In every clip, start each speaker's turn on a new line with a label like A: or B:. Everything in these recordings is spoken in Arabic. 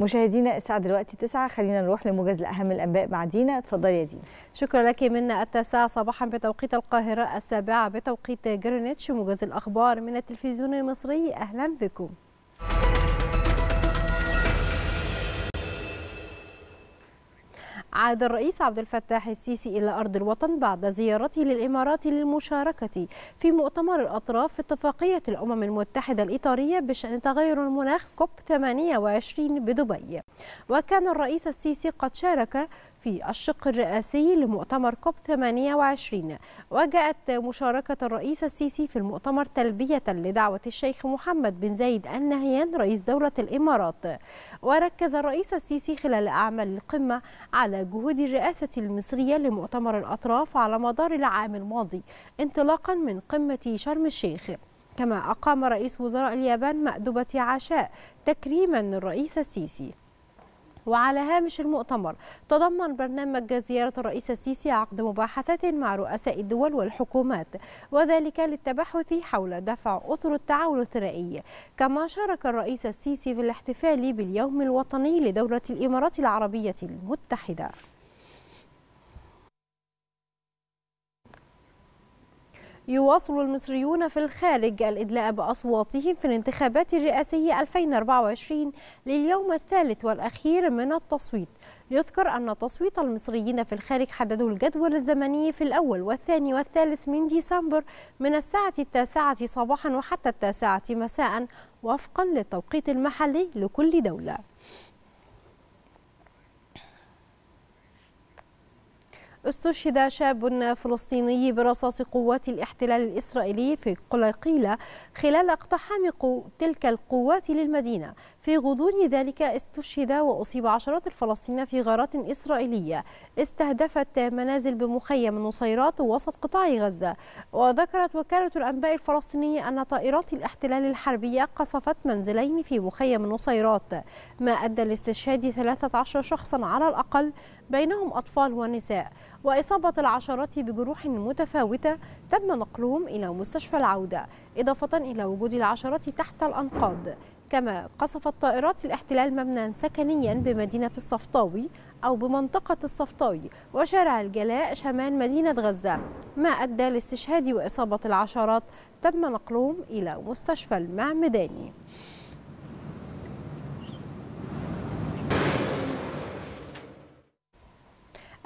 A: مشاهدينا الساعة دلوقتي تسعة خلينا نروح لموجز لأهم الأنباء مع دينا اتفضلي يا دينا شكرا لك من التاسعة صباحا بتوقيت القاهرة السابعة بتوقيت جرينتش موجز الأخبار من التلفزيون المصري أهلا بكم عاد الرئيس عبد الفتاح السيسي إلى أرض الوطن بعد زيارته للإمارات للمشاركة في مؤتمر الأطراف في اتفاقية الأمم المتحدة الإطارية بشأن تغير المناخ كوب 28 بدبي وكان الرئيس السيسي قد شارك في الشق الرئاسي لمؤتمر كوب 28 وجاءت مشاركة الرئيس السيسي في المؤتمر تلبية لدعوة الشيخ محمد بن زايد النهيان رئيس دولة الإمارات وركز الرئيس السيسي خلال أعمال القمة على جهود الرئاسة المصرية لمؤتمر الأطراف على مدار العام الماضي انطلاقا من قمة شرم الشيخ كما أقام رئيس وزراء اليابان مأدبة عشاء تكريما للرئيس السيسي وعلى هامش المؤتمر تضمن برنامج زيارة الرئيس السيسي عقد مباحثات مع رؤساء الدول والحكومات وذلك للتبحث حول دفع أطر التعاون الثنائي كما شارك الرئيس السيسي في الاحتفال باليوم الوطني لدولة الإمارات العربية المتحدة يواصل المصريون في الخارج الإدلاء بأصواتهم في الانتخابات الرئاسية 2024 لليوم الثالث والأخير من التصويت يذكر أن تصويت المصريين في الخارج حددوا الجدول الزمني في الأول والثاني والثالث من ديسمبر من الساعة التاسعة صباحا وحتى التاسعة مساء وفقا للتوقيت المحلي لكل دولة استشهد شاب فلسطيني برصاص قوات الاحتلال الإسرائيلي في قليقيلة خلال اقتحام تلك القوات للمدينة في غضون ذلك استشهد وأصيب عشرات الفلسطينيين في غارات إسرائيلية استهدفت منازل بمخيم نصيرات وسط قطاع غزة وذكرت وكالة الأنباء الفلسطينية أن طائرات الاحتلال الحربية قصفت منزلين في مخيم نصيرات ما أدى لاستشهاد 13 شخصا على الأقل بينهم أطفال ونساء وإصابة العشرات بجروح متفاوتة تم نقلهم إلى مستشفى العودة إضافة إلى وجود العشرات تحت الأنقاض كما قصفت طائرات الاحتلال مبنى سكنيا بمدينة الصفطاوي أو بمنطقة الصفطاوي وشارع الجلاء شمال مدينة غزة ما أدى لاستشهاد وإصابة العشرات تم نقلهم إلى مستشفى المعمداني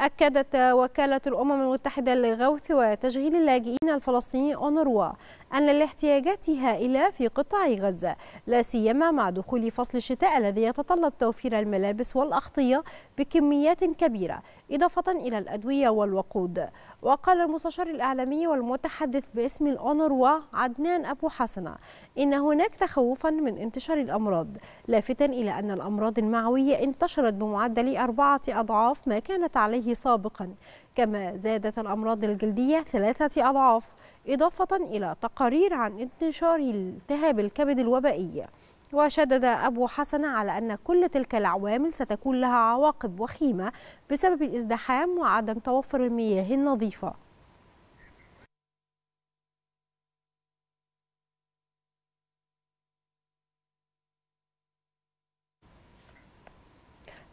A: أكدت وكالة الأمم المتحدة للغوث وتشغيل اللاجئين الفلسطينيين أونروا أن الاحتياجات هائلة في قطاع غزة لا سيما مع دخول فصل الشتاء الذي يتطلب توفير الملابس والأغطية بكميات كبيرة إضافة إلى الأدوية والوقود وقال المستشار الإعلامي والمتحدث باسم الأونروا عدنان أبو حسنة إن هناك تخوفا من انتشار الأمراض لافتا إلى أن الأمراض المعوية انتشرت بمعدل أربعة أضعاف ما كانت عليه سابقا كما زادت الأمراض الجلدية ثلاثة أضعاف إضافة إلى تقارير عن انتشار التهاب الكبد الوبائية وشدد أبو حسن على أن كل تلك العوامل ستكون لها عواقب وخيمة بسبب الازدحام وعدم توفر المياه النظيفة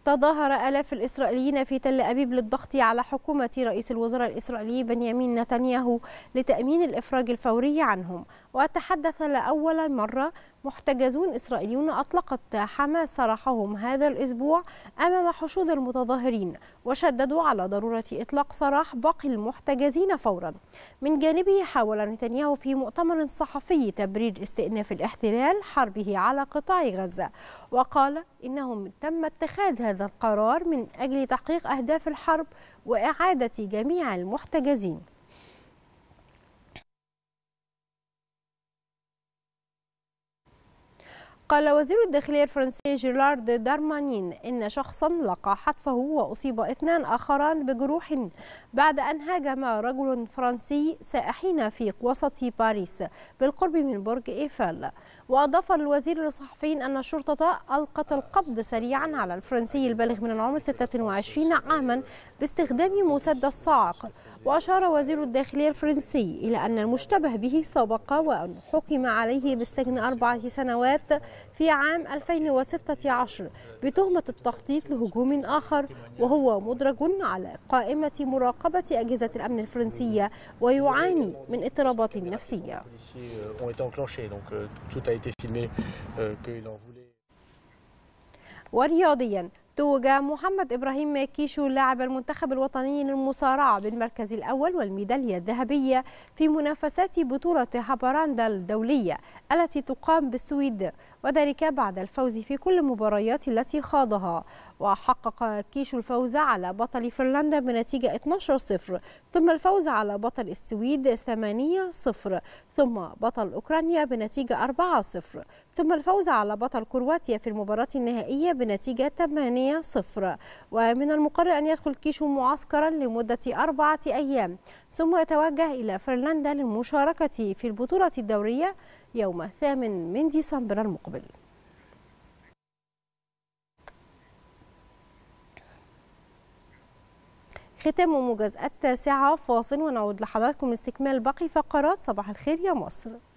A: تظاهر آلاف الإسرائيليين في تل أبيب للضغط على حكومة رئيس الوزراء الإسرائيلي بنيامين نتنياهو لتأمين الإفراج الفوري عنهم وتحدث لأول مرة محتجزون إسرائيليون أطلقت حماس سراحهم هذا الأسبوع أمام حشود المتظاهرين وشددوا على ضرورة إطلاق سراح باقي المحتجزين فورا من جانبه حاول نتنياهو في مؤتمر صحفي تبرير استئناف الاحتلال حربه على قطاع غزة وقال إنهم تم اتخاذ هذا القرار من أجل تحقيق أهداف الحرب وإعادة جميع المحتجزين قال وزير الداخلية الفرنسي جيرارد دارمانين إن شخصا لقى حتفه وأصيب اثنان آخران بجروح بعد أن هاجم رجل فرنسي سائحين في وسط باريس بالقرب من برج إيفال وأضاف الوزير للصحفيين أن الشرطة ألقت القبض سريعا على الفرنسي البالغ من العمر 26 عاما باستخدام مسدس صاعق وأشار وزير الداخلية الفرنسي إلى أن المشتبه به سبق وأن حكم عليه بالسجن أربعة سنوات في عام 2016 بتهمة التخطيط لهجوم آخر وهو مدرج على قائمة مراقبة أجهزة الأمن الفرنسية ويعاني من اضطرابات نفسية euh, euh, ورياضيا توج محمد إبراهيم كيشو لاعب المنتخب الوطني للمصارعة بالمركز الأول والميدالية الذهبية في منافسات بطولة هاباراندا الدولية التي تقام بالسويد وذلك بعد الفوز في كل المباريات التي خاضها وحقق كيشو الفوز على بطل فنلندا بنتيجة 12-0 ثم الفوز على بطل السويد 8-0 ثم بطل أوكرانيا بنتيجة 4-0 ثم الفوز على بطل كرواتيا في المباراة النهائية بنتيجة 8-0 ومن المقرر أن يدخل كيشو معسكرا لمدة أربعة أيام ثم يتوجه إلى فنلندا للمشاركة في البطولة الدورية يوم 8 من ديسمبر المقبل ختام وموجز التاسعة فاصل ونعود لحضراتكم استكمال باقي فقرات صباح الخير يا مصر